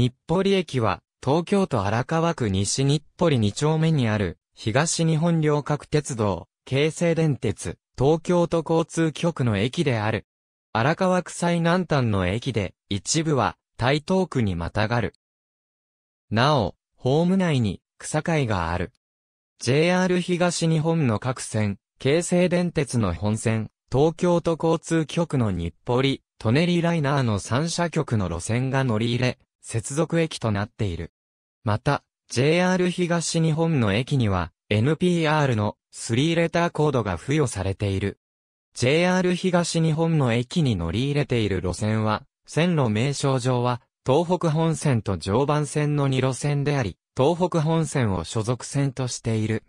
日暮里駅は、東京都荒川区西日暮里2丁目にある、東日本両角鉄道、京成電鉄、東京都交通局の駅である。荒川区最南端の駅で、一部は、台東区にまたがる。なお、ホーム内に、草会がある。JR 東日本の各線、京成電鉄の本線、東京都交通局の日暮里、舎人ライナーの3社局の路線が乗り入れ、接続駅となっている。また、JR 東日本の駅には NPR の3レターコードが付与されている。JR 東日本の駅に乗り入れている路線は、線路名称上は、東北本線と常磐線の2路線であり、東北本線を所属線としている。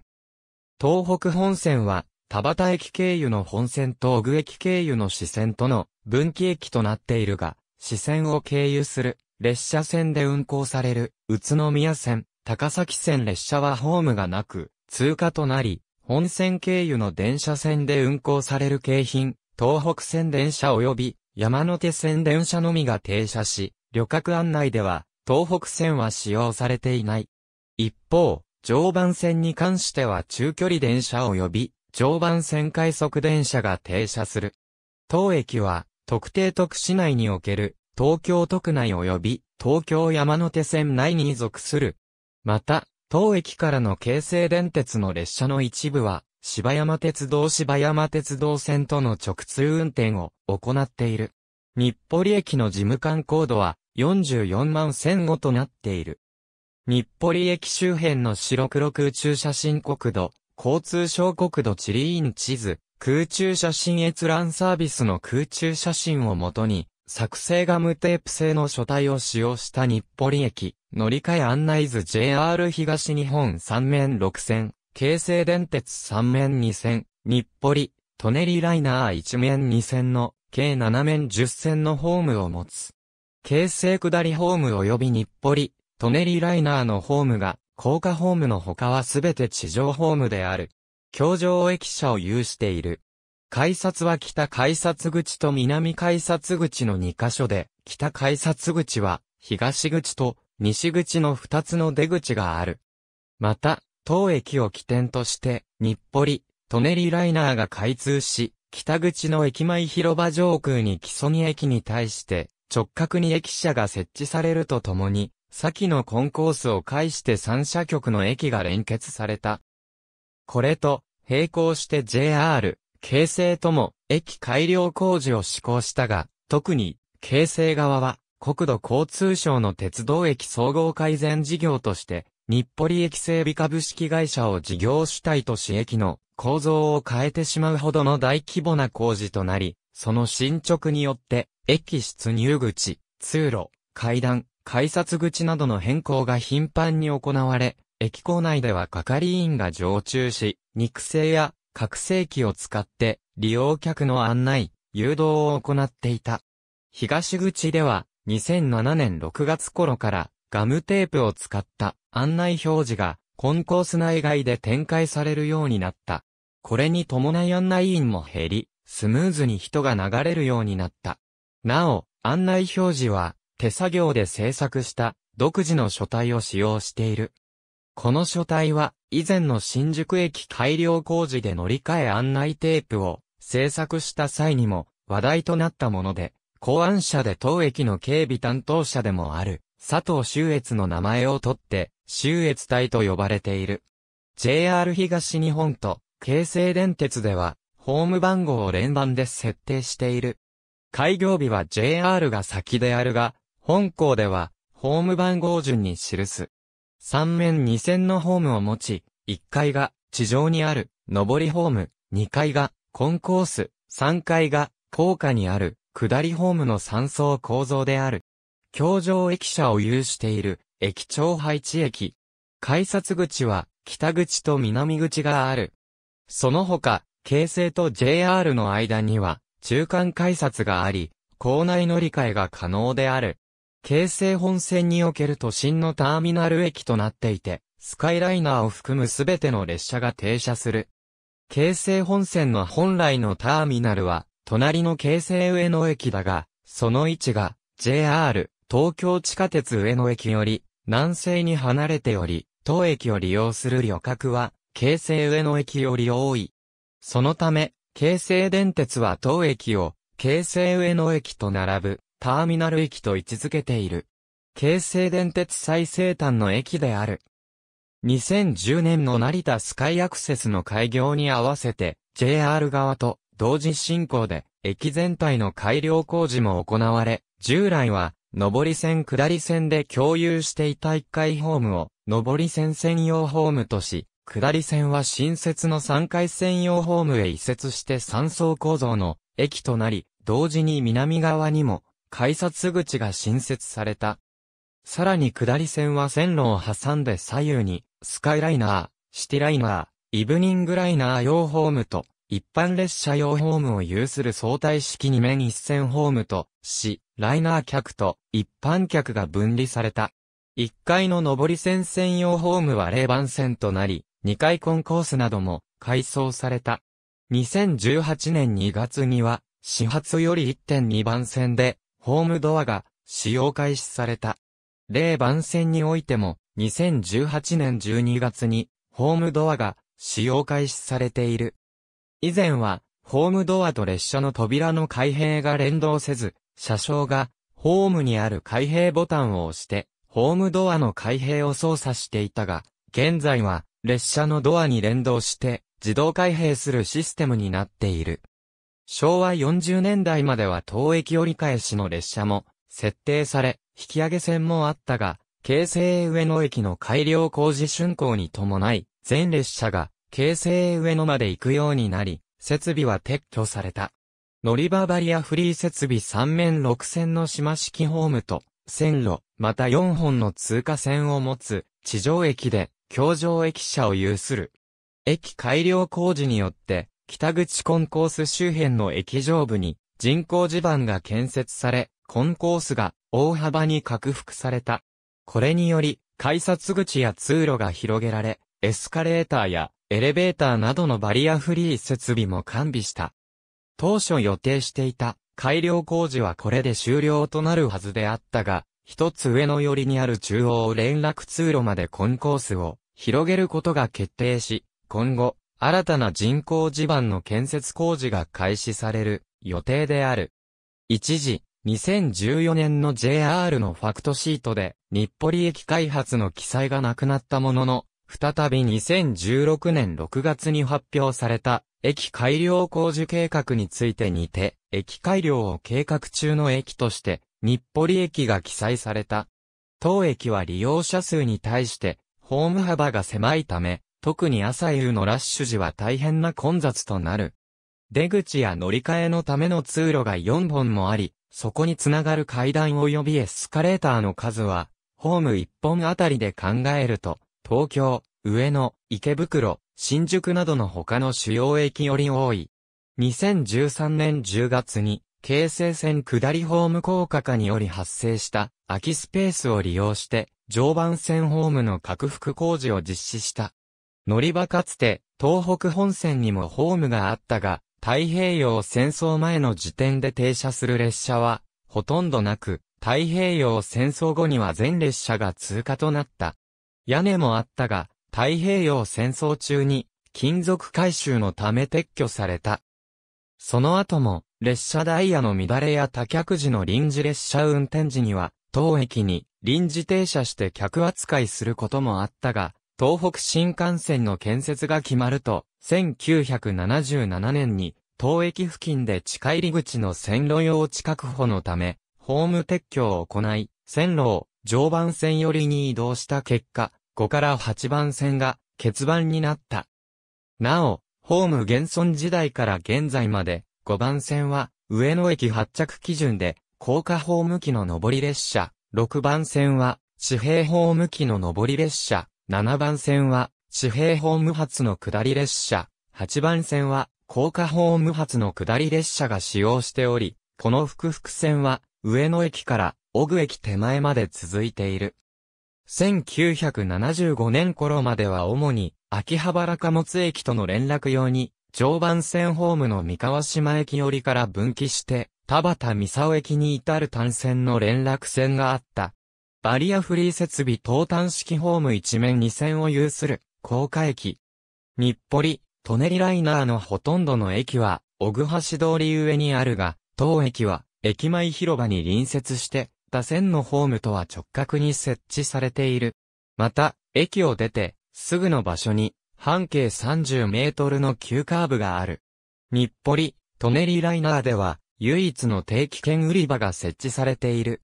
東北本線は、田端駅経由の本線と小具駅経由の支線との分岐駅となっているが、支線を経由する列車線で運行される、宇都宮線、高崎線列車はホームがなく、通過となり、本線経由の電車線で運行される京浜、東北線電車及び山手線電車のみが停車し、旅客案内では東北線は使用されていない。一方、常磐線に関しては中距離電車及び常磐線快速電車が停車する。当駅は特定特市内における東京都区内及び東京山手線内に属する。また、当駅からの京成電鉄の列車の一部は、芝山鉄道芝山鉄道線との直通運転を行っている。日暮里駅の事務官高度は44万1005となっている。日暮里駅周辺の白黒空中写真国土、交通省国土地理院地図、空中写真閲覧サービスの空中写真をもとに、作成ガムテープ製の書体を使用した日暮里駅、乗り換え案内図 JR 東日本3面6線、京成電鉄3面2線、日暮里、舎人ライナー1面2線の、計7面10線のホームを持つ。京成下りホーム及び日暮里、舎人ライナーのホームが、高架ホームの他はすべて地上ホームである。京上駅舎を有している。改札は北改札口と南改札口の2カ所で、北改札口は東口と西口の2つの出口がある。また、当駅を起点として、日暮里、舎人ライナーが開通し、北口の駅前広場上空に木曽木駅に対して直角に駅舎が設置されるとともに、先のコンコースを介して三社局の駅が連結された。これと並行して JR、京成とも駅改良工事を施行したが、特に京成側は国土交通省の鉄道駅総合改善事業として、日暮里駅整備株式会社を事業主体とし駅の構造を変えてしまうほどの大規模な工事となり、その進捗によって、駅出入口、通路、階段、改札口などの変更が頻繁に行われ、駅構内では係員が常駐し、肉声や拡声器を使って利用客の案内、誘導を行っていた。東口では2007年6月頃からガムテープを使った案内表示がコンコース内外で展開されるようになった。これに伴い案内員も減り、スムーズに人が流れるようになった。なお、案内表示は手作業で制作した独自の書体を使用している。この書体は、以前の新宿駅改良工事で乗り換え案内テープを制作した際にも話題となったもので、公安社で当駅の警備担当者でもある、佐藤修越の名前を取って、修越隊と呼ばれている。JR 東日本と京成電鉄では、ホーム番号を連番で設定している。開業日は JR が先であるが、本校では、ホーム番号順に記す。3面2線のホームを持ち、1階が地上にある上りホーム、2階がコンコース、3階が高架にある下りホームの3層構造である。京上駅舎を有している駅長配置駅。改札口は北口と南口がある。その他、京成と JR の間には中間改札があり、校内乗り換えが可能である。京成本線における都心のターミナル駅となっていて、スカイライナーを含むすべての列車が停車する。京成本線の本来のターミナルは、隣の京成上野駅だが、その位置が JR 東京地下鉄上野駅より南西に離れており、当駅を利用する旅客は京成上野駅より多い。そのため、京成電鉄は当駅を京成上野駅と並ぶターミナル駅と位置づけている。京成電鉄最西端の駅である。2010年の成田スカイアクセスの開業に合わせて、JR 側と同時進行で、駅全体の改良工事も行われ、従来は、上り線下り線で共有していた1階ホームを、上り線専用ホームとし、下り線は新設の3階専用ホームへ移設して3層構造の駅となり、同時に南側にも改札口が新設された。さらに下り線は線路を挟んで左右に、スカイライナー、シティライナー、イブニングライナー用ホームと、一般列車用ホームを有する相対式2面一線ホームと、し、ライナー客と一般客が分離された。1階の上り線専用ホームは0番線となり、2階コンコースなども改装された。2018年2月には、始発より1.2番線で、ホームドアが使用開始された。例番線においても、2018年12月に、ホームドアが使用開始されている。以前は、ホームドアと列車の扉の開閉が連動せず、車掌が、ホームにある開閉ボタンを押して、ホームドアの開閉を操作していたが、現在は、列車のドアに連動して、自動開閉するシステムになっている。昭和40年代までは当駅折り返しの列車も設定され、引き上げ線もあったが、京成上野駅の改良工事竣工に伴い、全列車が京成上野まで行くようになり、設備は撤去された。乗り場バリアフリー設備3面6線の島式ホームと、線路、また4本の通過線を持つ、地上駅で、橋上駅舎を有する。駅改良工事によって、北口コンコース周辺の駅上部に人工地盤が建設され、コンコースが大幅に拡幅された。これにより、改札口や通路が広げられ、エスカレーターやエレベーターなどのバリアフリー設備も完備した。当初予定していた改良工事はこれで終了となるはずであったが、一つ上の寄りにある中央連絡通路までコンコースを広げることが決定し、今後、新たな人工地盤の建設工事が開始される予定である。一時、2014年の JR のファクトシートで、日暮里駅開発の記載がなくなったものの、再び2016年6月に発表された、駅改良工事計画についてにて、駅改良を計画中の駅として、日暮里駅が記載された。当駅は利用者数に対して、ホーム幅が狭いため、特に朝夕のラッシュ時は大変な混雑となる。出口や乗り換えのための通路が4本もあり、そこにつながる階段及びエスカレーターの数は、ホーム1本あたりで考えると、東京、上野、池袋、新宿などの他の主要駅より多い。2013年10月に、京成線下りホーム高架化により発生した空きスペースを利用して、常磐線ホームの拡幅工事を実施した。乗り場かつて、東北本線にもホームがあったが、太平洋戦争前の時点で停車する列車は、ほとんどなく、太平洋戦争後には全列車が通過となった。屋根もあったが、太平洋戦争中に、金属回収のため撤去された。その後も、列車ダイヤの乱れや多客時の臨時列車運転時には、当駅に臨時停車して客扱いすることもあったが、東北新幹線の建設が決まると、1977年に、当駅付近で地下入り口の線路用地確保のため、ホーム撤去を行い、線路を常磐線寄りに移動した結果、5から8番線が欠番になった。なお、ホーム現存時代から現在まで、5番線は上野駅発着基準で、高架ホーム機の上り列車、6番線は地平ホーム機の上り列車、7番線は、地平ホーム発の下り列車、8番線は、高架ホーム発の下り列車が使用しており、この複々線は、上野駅から、小具駅手前まで続いている。1975年頃までは主に、秋葉原貨物駅との連絡用に、常磐線ホームの三河島駅寄りから分岐して、田畑三沢駅に至る単線の連絡線があった。バリアフリー設備東端式ホーム一面二線を有する、高架駅。日暮里、舎人ライナーのほとんどの駅は、小具橋通り上にあるが、当駅は、駅前広場に隣接して、他線のホームとは直角に設置されている。また、駅を出て、すぐの場所に、半径30メートルの急カーブがある。日暮里、舎人ライナーでは、唯一の定期券売り場が設置されている。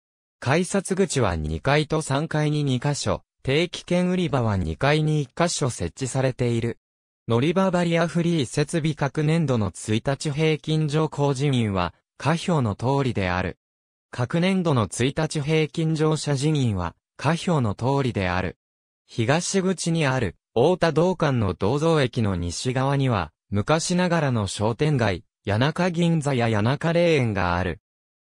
改札口は2階と3階に2カ所、定期券売り場は2階に1カ所設置されている。乗り場バリアフリー設備各年度の1日平均乗降人員は、下表の通りである。各年度の1日平均乗車人員は、下表の通りである。東口にある、大田道館の銅像駅の西側には、昔ながらの商店街、谷中銀座や谷中霊園がある。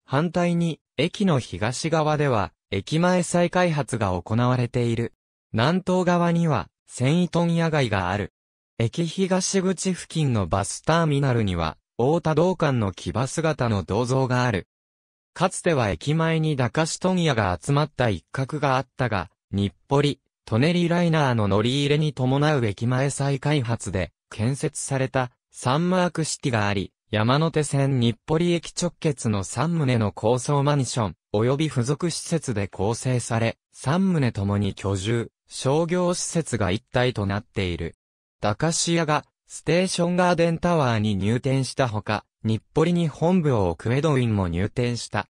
反対に、駅の東側では、駅前再開発が行われている。南東側には、繊維問屋街がある。駅東口付近のバスターミナルには、大田道館の騎馬姿の銅像がある。かつては駅前に駄菓子問屋が集まった一角があったが、日暮里、舎人ライナーの乗り入れに伴う駅前再開発で、建設された、サンマークシティがあり、山手線日暮里駅直結の3棟の高層マンション、及び付属施設で構成され、3棟ともに居住、商業施設が一体となっている。高市屋が、ステーションガーデンタワーに入店したほか、日暮里に本部を置くエドウィンも入店した。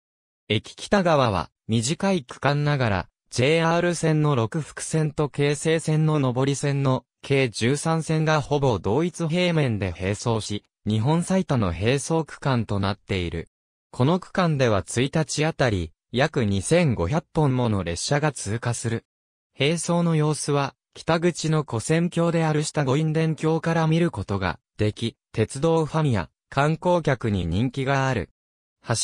駅北側は、短い区間ながら、JR 線の六福線と京成線の上り線の計13線がほぼ同一平面で並走し、日本最多の並走区間となっている。この区間では1日あたり、約2500本もの列車が通過する。並走の様子は、北口の古戦橋である下五院殿橋から見ることができ、鉄道ファンや観光客に人気がある。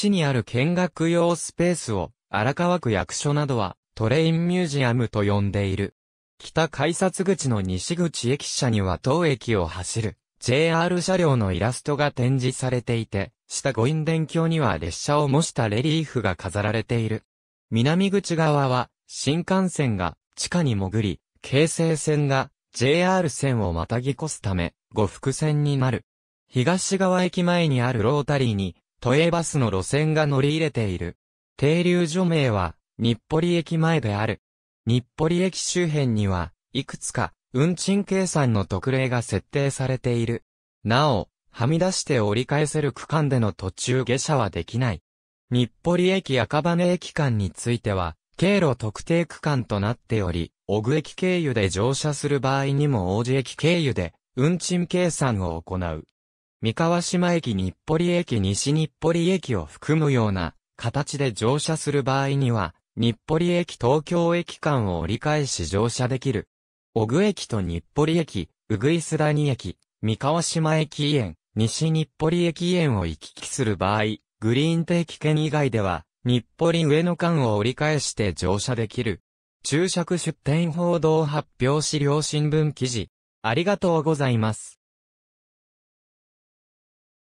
橋にある見学用スペースを荒川区役所などはトレインミュージアムと呼んでいる。北改札口の西口駅舎には当駅を走る JR 車両のイラストが展示されていて、下五院電橋には列車を模したレリーフが飾られている。南口側は、新幹線が地下に潜り、京成線が JR 線をまたぎ越すため、五福線になる。東側駅前にあるロータリーに、都営バスの路線が乗り入れている。停留所名は、日暮里駅前である。日暮里駅周辺には、いくつか運賃計算の特例が設定されている。なお、はみ出して折り返せる区間での途中下車はできない。日暮里駅赤羽駅間については、経路特定区間となっており、小具駅経由で乗車する場合にも王子駅経由で、運賃計算を行う。三河島駅日暮里駅西日暮里駅を含むような形で乗車する場合には、日暮里駅東京駅間を折り返し乗車できる。小具駅と日暮里駅、うぐいす谷駅、三河島駅園、西日暮里駅園を行き来する場合、グリーン定期券以外では、日暮里上の間を折り返して乗車できる。注釈出店報道発表資料新聞記事。ありがとうございます。